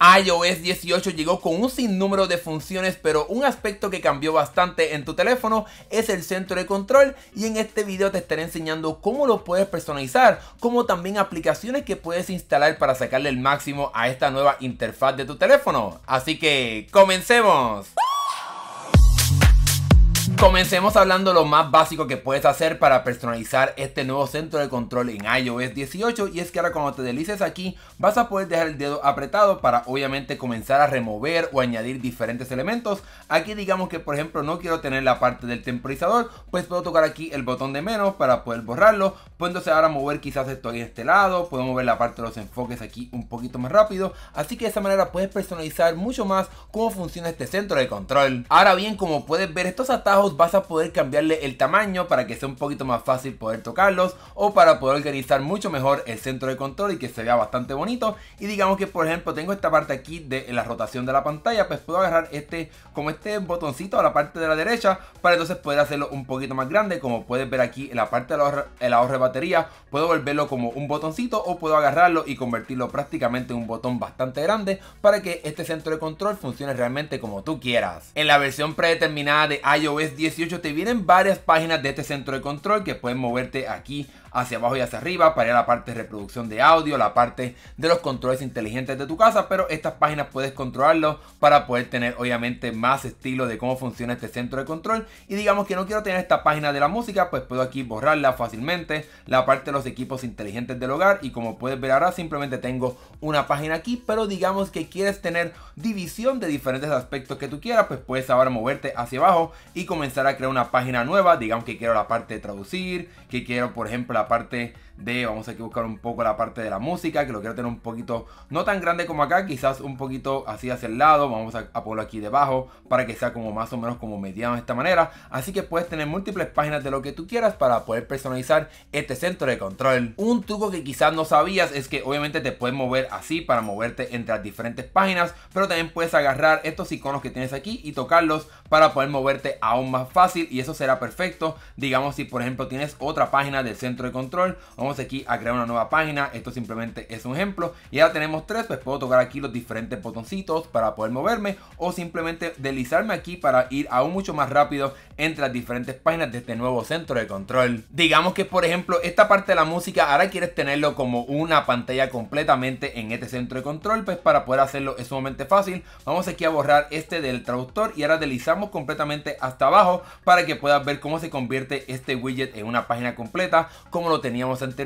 iOS 18 llegó con un sinnúmero de funciones, pero un aspecto que cambió bastante en tu teléfono es el centro de control y en este video te estaré enseñando cómo lo puedes personalizar, como también aplicaciones que puedes instalar para sacarle el máximo a esta nueva interfaz de tu teléfono. Así que, comencemos. Comencemos hablando lo más básico que puedes hacer para personalizar este nuevo centro de control en iOS 18 y es que ahora cuando te deslices aquí vas a poder dejar el dedo apretado para obviamente comenzar a remover o añadir diferentes elementos. Aquí digamos que por ejemplo no quiero tener la parte del temporizador, pues puedo tocar aquí el botón de menos para poder borrarlo. Puedo ahora mover quizás esto aquí este lado, puedo mover la parte de los enfoques aquí un poquito más rápido. Así que de esa manera puedes personalizar mucho más cómo funciona este centro de control. Ahora bien, como puedes ver estos atajos vas a poder cambiarle el tamaño para que sea un poquito más fácil poder tocarlos o para poder organizar mucho mejor el centro de control y que se vea bastante bonito. Y digamos que por ejemplo tengo esta parte aquí de la rotación de la pantalla, pues puedo agarrar este como este botoncito a la parte de la derecha para entonces poder hacerlo un poquito más grande. Como puedes ver aquí en la parte de la el ahorro de batería puedo volverlo como un botoncito o puedo agarrarlo y convertirlo prácticamente en un botón bastante grande para que este centro de control funcione realmente como tú quieras. En la versión predeterminada de iOS 18 te vienen varias páginas de este centro de control que pueden moverte aquí hacia abajo y hacia arriba, para ir a la parte de reproducción de audio, la parte de los controles inteligentes de tu casa, pero estas páginas puedes controlarlo para poder tener obviamente más estilo de cómo funciona este centro de control y digamos que no quiero tener esta página de la música, pues puedo aquí borrarla fácilmente, la parte de los equipos inteligentes del hogar y como puedes ver ahora simplemente tengo una página aquí, pero digamos que quieres tener división de diferentes aspectos que tú quieras, pues puedes ahora moverte hacia abajo y comenzar a crear una página nueva, digamos que quiero la parte de traducir, que quiero por ejemplo la parte de vamos a buscar un poco la parte de la música, que lo quiero tener un poquito, no tan grande como acá, quizás un poquito así hacia el lado, vamos a, ponerlo aquí debajo para que sea como más o menos como mediano de esta manera, así que puedes tener múltiples páginas de lo que tú quieras para poder personalizar este centro de control. Un truco que quizás no sabías es que obviamente te puedes mover así para moverte entre las diferentes páginas, pero también puedes agarrar estos iconos que tienes aquí y tocarlos para poder moverte aún más fácil y eso será perfecto, digamos si por ejemplo tienes otra página del centro de control, vamos aquí a crear una nueva página. Esto simplemente es un ejemplo. Y ahora tenemos tres, pues puedo tocar aquí los diferentes botoncitos para poder moverme o simplemente deslizarme aquí para ir aún mucho más rápido entre las diferentes páginas de este nuevo centro de control. Digamos que, por ejemplo, esta parte de la música ahora quieres tenerlo como una pantalla completamente en este centro de control, pues para poder hacerlo es sumamente fácil. Vamos aquí a borrar este del traductor y ahora deslizamos completamente hasta abajo para que puedas ver cómo se convierte este widget en una página completa como lo teníamos antes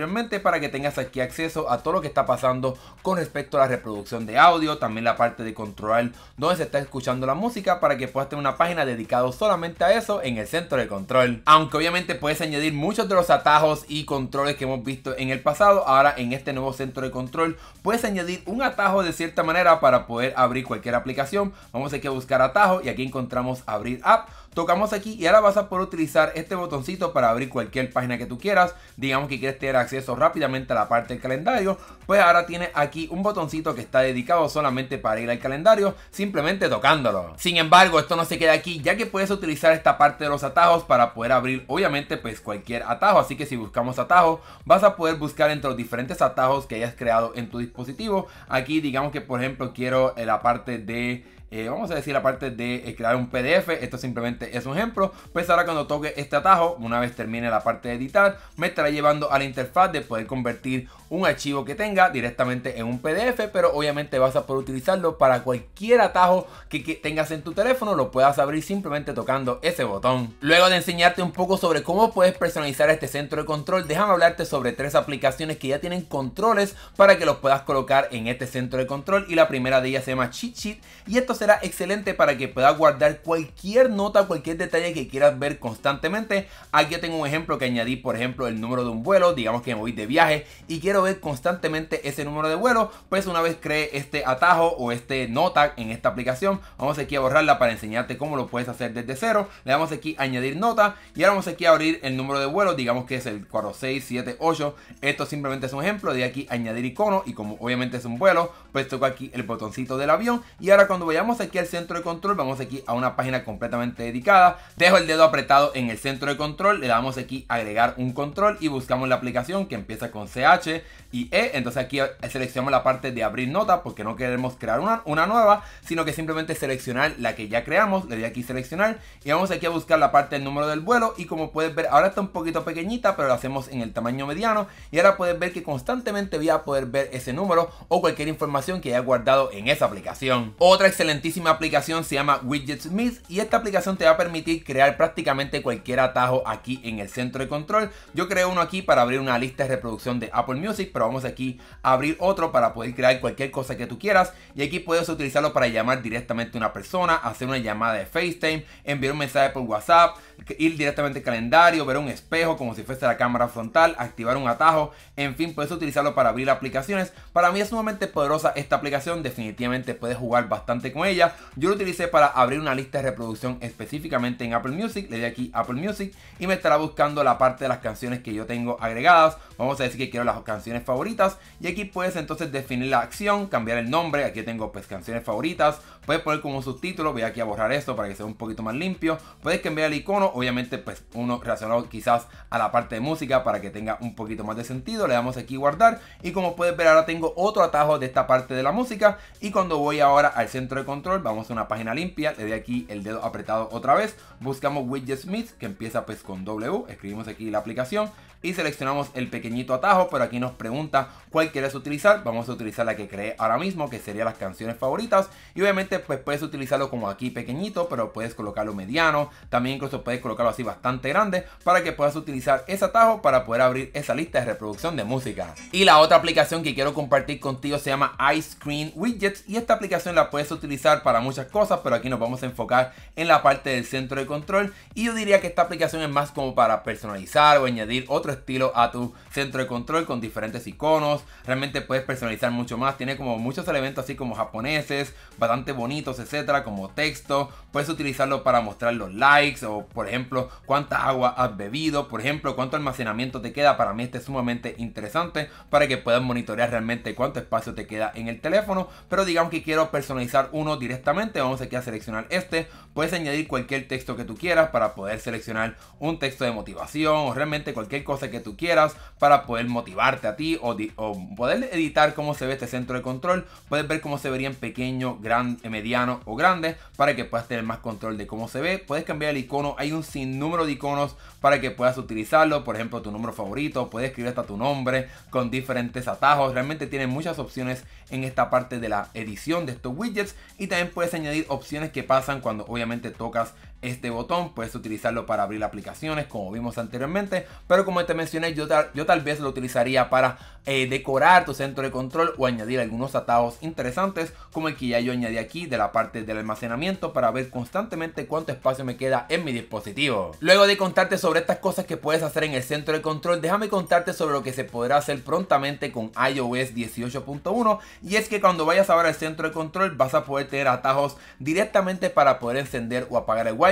para que tengas aquí acceso a todo lo que está pasando con respecto a la reproducción de audio, también la parte de controlar dónde se está escuchando la música para que puedas tener una página dedicada solamente a eso en el centro de control. Aunque obviamente puedes añadir muchos de los atajos y controles que hemos visto en el pasado, ahora en este nuevo centro de control puedes añadir un atajo de cierta manera para poder abrir cualquier aplicación. Vamos a buscar atajo y aquí encontramos abrir app tocamos aquí y ahora vas a poder utilizar este botoncito para abrir cualquier página que tú quieras. Digamos que quieres tener acceso rápidamente a la parte del calendario, pues ahora tienes aquí un botoncito que está dedicado solamente para ir al calendario, simplemente tocándolo. Sin embargo, esto no se queda aquí, ya que puedes utilizar esta parte de los atajos para poder abrir obviamente pues cualquier atajo, así que si buscamos atajo vas a poder buscar entre los diferentes atajos que hayas creado en tu dispositivo. Aquí digamos que por ejemplo quiero la parte de eh, vamos a decir, la parte de eh, crear un PDF, esto simplemente es un ejemplo, pues ahora cuando toque este atajo, una vez termine la parte de editar, me estará llevando a la interfaz de poder convertir un archivo que tenga directamente en un PDF, pero obviamente vas a poder utilizarlo para cualquier atajo que, tengas en tu teléfono, lo puedas abrir simplemente tocando ese botón. Luego de enseñarte un poco sobre cómo puedes personalizar este centro de control, déjame hablarte sobre tres aplicaciones que ya tienen controles para que los puedas colocar en este centro de control y la primera de ellas se llama Cheat y esto será excelente para que puedas guardar cualquier nota, cualquier detalle que quieras ver constantemente. Aquí tengo un ejemplo que añadí, por ejemplo, el número de un vuelo, digamos que me voy de viaje y quiero ver constantemente ese número de vuelo, pues una vez cree este atajo o este nota en esta aplicación, vamos aquí a borrarla para enseñarte cómo lo puedes hacer desde cero. Le damos aquí añadir nota y ahora vamos aquí a abrir el número de vuelo, digamos que es el 4678. Esto simplemente es un ejemplo de aquí añadir icono y como obviamente es un vuelo, pues toco aquí el botoncito del avión y ahora cuando vayamos aquí al centro de control, vamos aquí a una página completamente dedicada, dejo el dedo apretado en el centro de control, le damos aquí agregar un control y buscamos la aplicación que empieza con CH y E, entonces aquí eh, seleccionamos la parte de abrir nota porque no queremos crear una, una nueva, sino que simplemente seleccionar la que ya creamos, le doy aquí seleccionar y vamos aquí a buscar la parte del número del vuelo y como puedes ver ahora está un poquito pequeñita pero lo hacemos en el tamaño mediano y ahora puedes ver que constantemente voy a poder ver ese número o cualquier información que haya guardado en esa aplicación. Otra excelente aplicación se llama WidgetSmith y esta aplicación te va a permitir crear prácticamente cualquier atajo aquí en el centro de control. Yo creo uno aquí para abrir una lista de reproducción de Apple Music, pero vamos aquí a abrir otro para poder crear cualquier cosa que tú quieras y aquí puedes utilizarlo para llamar directamente a una persona, hacer una llamada de FaceTime, enviar un mensaje por WhatsApp, ir directamente al calendario, ver un espejo como si fuese la cámara frontal, activar un atajo, en fin, puedes utilizarlo para abrir aplicaciones. Para mí es sumamente poderosa esta aplicación, definitivamente puedes jugar bastante con ella. Yo lo utilicé para abrir una lista de reproducción específicamente en Apple Music, le doy aquí Apple Music y me estará buscando la parte de las canciones que yo tengo agregadas. Vamos a decir que quiero las canciones favoritas y aquí puedes entonces definir la acción, cambiar el nombre, aquí tengo pues canciones favoritas Puedes poner como subtítulo, voy aquí a borrar esto para que sea un poquito más limpio. Puedes cambiar el icono, obviamente pues uno relacionado quizás a la parte de música para que tenga un poquito más de sentido. Le damos aquí guardar y como puedes ver ahora tengo otro atajo de esta parte de la música. Y cuando voy ahora al centro de control, vamos a una página limpia, le doy aquí el dedo apretado otra vez. Buscamos Widget Smith que empieza pues con W, escribimos aquí la aplicación y seleccionamos el pequeñito atajo, pero aquí nos pregunta cuál quieres utilizar. Vamos a utilizar la que creé ahora mismo, que sería las canciones favoritas. Y obviamente pues puedes utilizarlo como aquí pequeñito, pero puedes colocarlo mediano. También incluso puedes colocarlo así bastante grande para que puedas utilizar ese atajo para poder abrir esa lista de reproducción de música. Y la otra aplicación que quiero compartir contigo se llama Ice Screen Widgets y esta aplicación la puedes utilizar para muchas cosas, pero aquí nos vamos a enfocar en la parte del centro de control y yo diría que esta aplicación es más como para personalizar o añadir otro estilo a tu centro de control con diferentes iconos. Realmente puedes personalizar mucho más. Tiene como muchos elementos así como japoneses, bastante bonitos, etcétera, como texto. Puedes utilizarlo para mostrar los likes o, por ejemplo, cuánta agua has bebido, por ejemplo, cuánto almacenamiento te queda. Para mí este es sumamente interesante para que puedas monitorear realmente cuánto espacio te queda en el teléfono. Pero digamos que quiero personalizar uno directamente. Vamos aquí a seleccionar este. Puedes añadir cualquier texto que tú quieras para poder seleccionar un texto de motivación o realmente cualquier cosa que tú quieras para poder motivarte a ti o, poder editar cómo se ve este centro de control. Puedes ver cómo se vería en pequeño, grande, mediano o grande para que puedas tener más control de cómo se ve. Puedes cambiar el icono. Hay un sinnúmero de iconos para que puedas utilizarlo. Por ejemplo, tu número favorito. Puedes escribir hasta tu nombre con diferentes atajos. Realmente tiene muchas opciones en esta parte de la edición de estos widgets. Y también puedes añadir opciones que pasan cuando obviamente tocas este botón, puedes utilizarlo para abrir aplicaciones como vimos anteriormente, pero como te mencioné yo tal, yo tal vez lo utilizaría para eh, decorar tu centro de control o añadir algunos atajos interesantes como el que ya yo añadí aquí de la parte del almacenamiento para ver constantemente cuánto espacio me queda en mi dispositivo. Luego de contarte sobre estas cosas que puedes hacer en el centro de control, déjame contarte sobre lo que se podrá hacer prontamente con iOS 18.1 y es que cuando vayas a ver el centro de control vas a poder tener atajos directamente para poder encender o apagar el wifi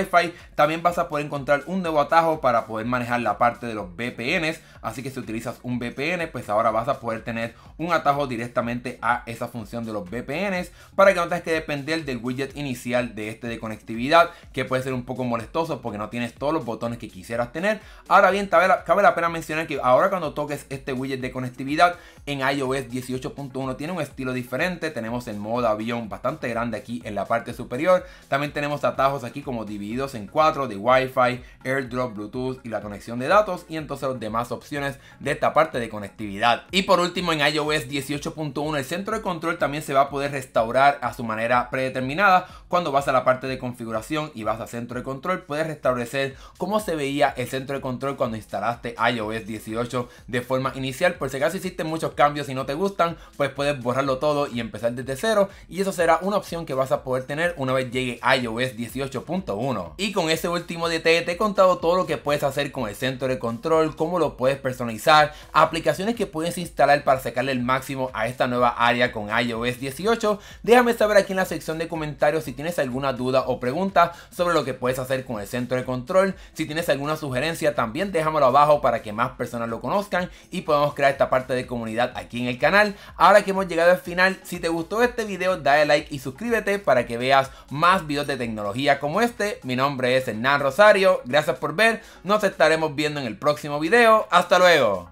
también vas a poder encontrar un nuevo atajo para poder manejar la parte de los VPNs. Así que si utilizas un VPN, pues ahora vas a poder tener un atajo directamente a esa función de los VPNs para que no tengas que depender del widget inicial de este de conectividad, que puede ser un poco molestoso porque no tienes todos los botones que quisieras tener. Ahora bien, cabe la pena mencionar que ahora cuando toques este widget de conectividad en iOS 18.1 tiene un estilo diferente. Tenemos el modo avión bastante grande aquí en la parte superior. También tenemos atajos aquí como dividir 2 en cuatro de Wi-Fi, AirDrop, Bluetooth y la conexión de datos y entonces las demás opciones de esta parte de conectividad. Y por último en iOS 18.1 el centro de control también se va a poder restaurar a su manera predeterminada. Cuando vas a la parte de configuración y vas a centro de control puedes restablecer cómo se veía el centro de control cuando instalaste iOS 18 de forma inicial. Por si acaso hiciste muchos cambios y no te gustan pues puedes borrarlo todo y empezar desde cero y eso será una opción que vas a poder tener una vez llegue iOS 18.1. Y con este último detalle te he contado todo lo que puedes hacer con el centro de control, cómo lo puedes personalizar, aplicaciones que puedes instalar para sacarle el máximo a esta nueva área con iOS 18. Déjame saber aquí en la sección de comentarios si tienes alguna duda o pregunta sobre lo que puedes hacer con el centro de control. Si tienes alguna sugerencia también déjamelo abajo para que más personas lo conozcan y podamos crear esta parte de comunidad aquí en el canal. Ahora que hemos llegado al final, si te gustó este video dale like y suscríbete para que veas más videos de tecnología como este. Mi nombre es Hernán Rosario. Gracias por ver. Nos estaremos viendo en el próximo video. Hasta luego.